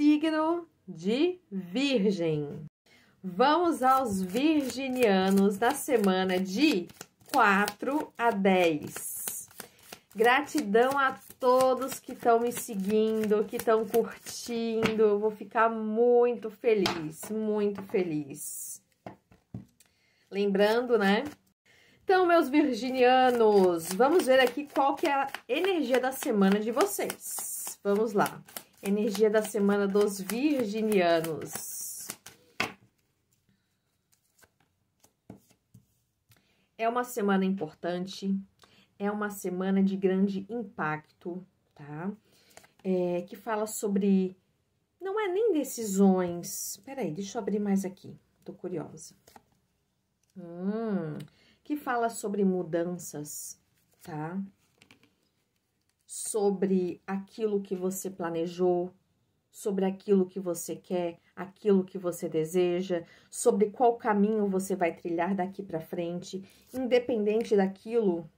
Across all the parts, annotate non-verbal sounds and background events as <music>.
signo de Virgem. Vamos aos virginianos da semana de 4 a 10. Gratidão a todos que estão me seguindo, que estão curtindo. Eu vou ficar muito feliz, muito feliz. Lembrando, né? Então, meus virginianos, vamos ver aqui qual que é a energia da semana de vocês. Vamos lá. Energia da semana dos virginianos. É uma semana importante, é uma semana de grande impacto, tá? É, que fala sobre. Não é nem decisões. Peraí, deixa eu abrir mais aqui, tô curiosa. Hum, que fala sobre mudanças, tá? sobre aquilo que você planejou, sobre aquilo que você quer, aquilo que você deseja, sobre qual caminho você vai trilhar daqui para frente, independente daquilo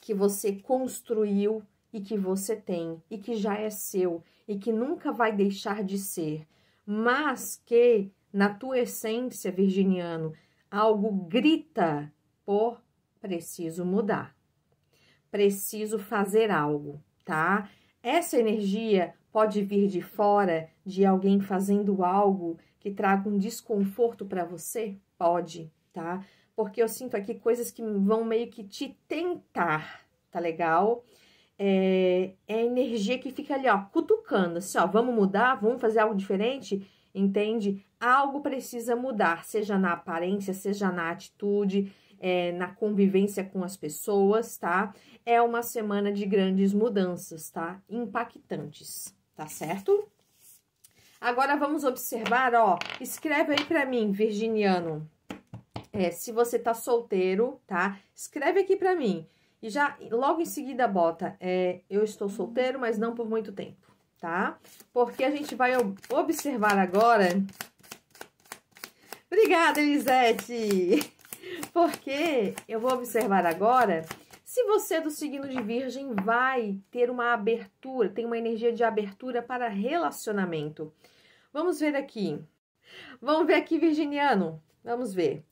que você construiu e que você tem e que já é seu e que nunca vai deixar de ser, mas que na tua essência virginiano algo grita por preciso mudar preciso fazer algo, tá? Essa energia pode vir de fora, de alguém fazendo algo que traga um desconforto para você? Pode, tá? Porque eu sinto aqui coisas que vão meio que te tentar, tá legal? É, é energia que fica ali, ó, cutucando, assim, ó, vamos mudar, vamos fazer algo diferente, entende? Algo precisa mudar, seja na aparência, seja na atitude, é, na convivência com as pessoas, tá? É uma semana de grandes mudanças, tá? Impactantes, tá certo? Agora vamos observar, ó, escreve aí para mim, virginiano, é, se você tá solteiro, tá? Escreve aqui para mim e já logo em seguida bota, é, eu estou solteiro, mas não por muito tempo, tá? Porque a gente vai observar agora. Obrigada, Elisete! <laughs> Porque eu vou observar agora se você é do signo de Virgem vai ter uma abertura, tem uma energia de abertura para relacionamento. Vamos ver aqui. Vamos ver aqui, Virginiano. Vamos ver.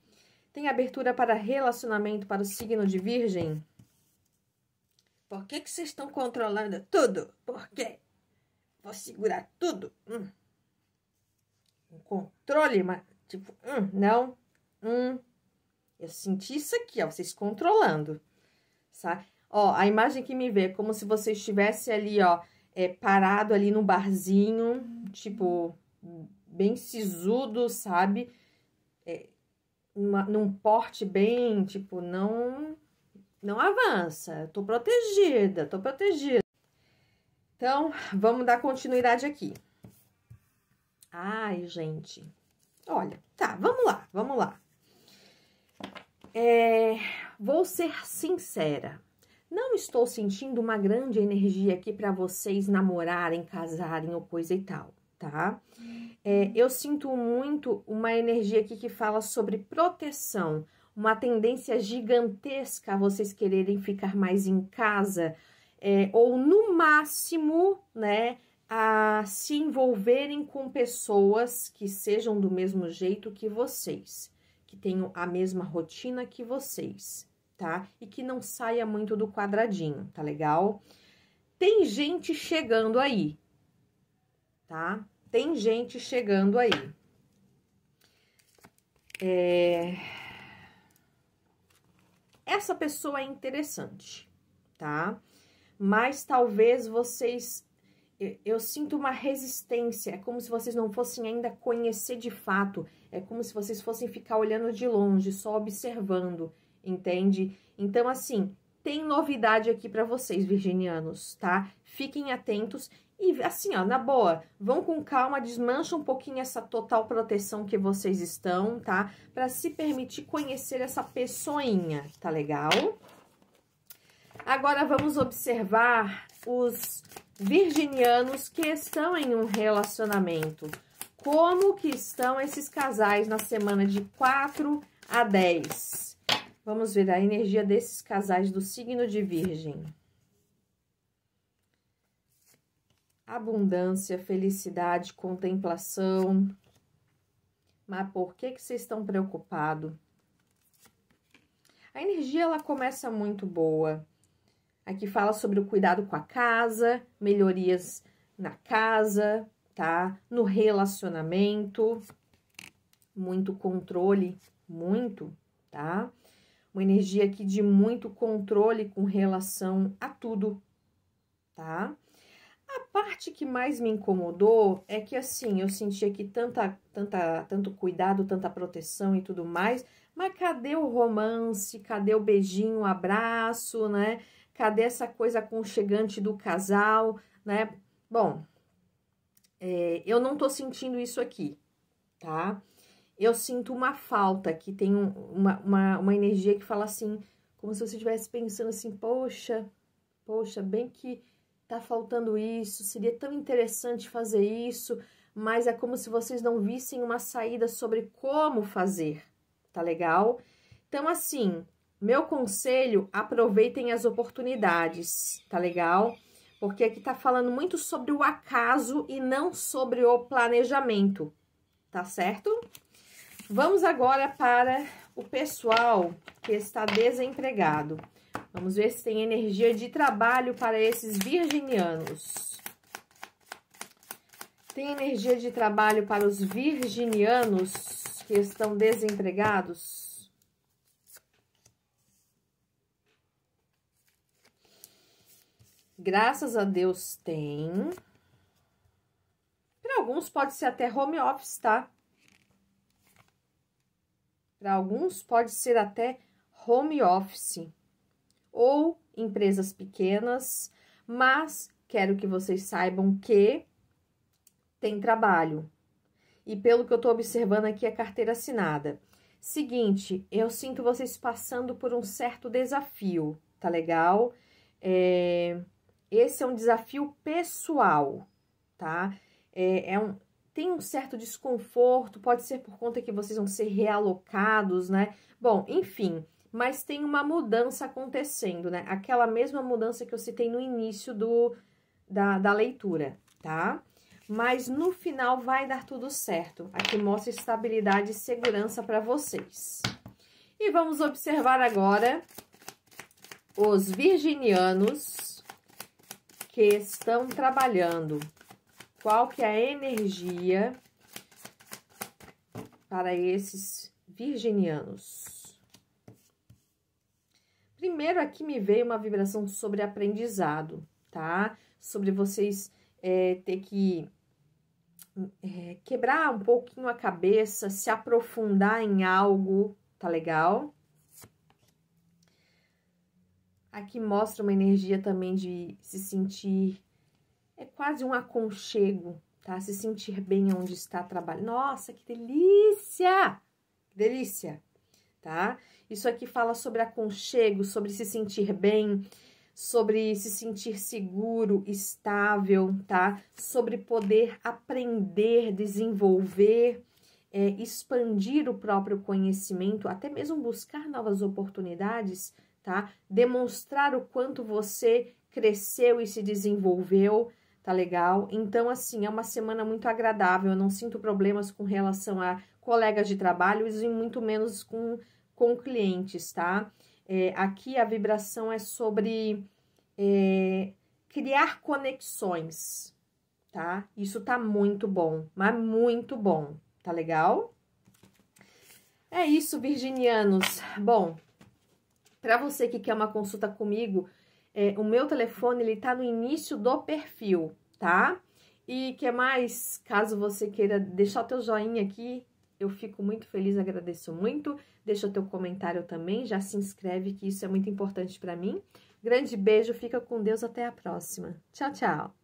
Tem abertura para relacionamento para o signo de Virgem? Por que, que vocês estão controlando tudo? Por quê? Vou segurar tudo. Hum. Um controle, mas, tipo, hum, não. Hum, eu senti isso aqui, ó, vocês controlando, sabe? Ó, a imagem que me vê é como se você estivesse ali, ó, é, parado ali no barzinho, tipo, bem sisudo, sabe? É, uma, num porte bem, tipo, não, não avança, eu tô protegida, tô protegida. Então, vamos dar continuidade aqui. Ai, gente. Olha, tá, vamos lá, vamos lá. É, vou ser sincera. Não estou sentindo uma grande energia aqui para vocês namorarem, casarem ou coisa e tal, tá? É, eu sinto muito uma energia aqui que fala sobre proteção, uma tendência gigantesca a vocês quererem ficar mais em casa, é, ou no máximo, né, a se envolverem com pessoas que sejam do mesmo jeito que vocês que tenham a mesma rotina que vocês, tá? E que não saia muito do quadradinho, tá legal? Tem gente chegando aí, tá? Tem gente chegando aí. É... Essa pessoa é interessante, tá? Mas talvez vocês eu sinto uma resistência, é como se vocês não fossem ainda conhecer de fato, é como se vocês fossem ficar olhando de longe, só observando, entende? Então, assim, tem novidade aqui para vocês, virginianos, tá? Fiquem atentos e, assim, ó, na boa, vão com calma, desmancha um pouquinho essa total proteção que vocês estão, tá? Para se permitir conhecer essa pessoinha, tá legal? Agora vamos observar os virginianos que estão em um relacionamento. Como que estão esses casais na semana de 4 a 10? Vamos ver a energia desses casais do signo de Virgem. Abundância, felicidade, contemplação. Mas por que, que vocês estão preocupados? A energia ela começa muito boa. Aqui fala sobre o cuidado com a casa, melhorias na casa, tá? No relacionamento, muito controle, muito, tá? Uma energia aqui de muito controle com relação a tudo, tá? A parte que mais me incomodou é que assim, eu senti aqui tanta, tanta, tanto cuidado, tanta proteção e tudo mais, mas cadê o romance? Cadê o beijinho, o abraço, né? Cadê essa coisa aconchegante do casal, né? Bom, é, eu não tô sentindo isso aqui, tá? Eu sinto uma falta que tem um, uma, uma, uma energia que fala assim, como se você estivesse pensando assim, poxa, poxa, bem que tá faltando isso, seria tão interessante fazer isso, mas é como se vocês não vissem uma saída sobre como fazer, tá legal? Então, assim, meu conselho, aproveitem as oportunidades, tá legal? Porque aqui tá falando muito sobre o acaso e não sobre o planejamento, tá certo? Vamos agora para o pessoal que está desempregado. Vamos ver se tem energia de trabalho para esses virginianos. Tem energia de trabalho para os virginianos? que estão desempregados? Graças a Deus tem. Para alguns pode ser até home office, tá? Para alguns pode ser até home office ou empresas pequenas, mas quero que vocês saibam que tem trabalho e pelo que eu estou observando aqui, a é carteira assinada. Seguinte, eu sinto vocês passando por um certo desafio, tá legal? É, esse é um desafio pessoal, tá? É, é um, tem um certo desconforto, pode ser por conta que vocês vão ser realocados, né? Bom, enfim, mas tem uma mudança acontecendo, né? Aquela mesma mudança que eu citei no início do, da, da leitura, tá? mas no final vai dar tudo certo. Aqui mostra estabilidade e segurança para vocês. E vamos observar agora os virginianos que estão trabalhando. Qual que é a energia para esses virginianos? Primeiro aqui me veio uma vibração sobre aprendizado, tá? Sobre vocês é, ter que é, quebrar um pouquinho a cabeça, se aprofundar em algo, tá legal? Aqui mostra uma energia também de se sentir, é quase um aconchego, tá? Se sentir bem onde está trabalho. Nossa, que delícia! Que delícia, tá? Isso aqui fala sobre aconchego, sobre se sentir bem, sobre se sentir seguro, estável, tá? Sobre poder aprender, desenvolver, é, expandir o próprio conhecimento, até mesmo buscar novas oportunidades, tá? Demonstrar o quanto você cresceu e se desenvolveu, tá legal? Então, assim, é uma semana muito agradável, eu não sinto problemas com relação a colegas de trabalho e muito menos com, com clientes, tá? É, aqui a vibração é sobre é, criar conexões, tá? Isso tá muito bom, mas muito bom, tá legal? É isso, virginianos. Bom, para você que quer uma consulta comigo, é, o meu telefone ele tá no início do perfil, tá? E que mais, caso você queira deixar o teu joinha aqui, eu fico muito feliz, agradeço muito. Deixa o teu comentário também, já se inscreve que isso é muito importante para mim. Grande beijo, fica com Deus, até a próxima. Tchau, tchau.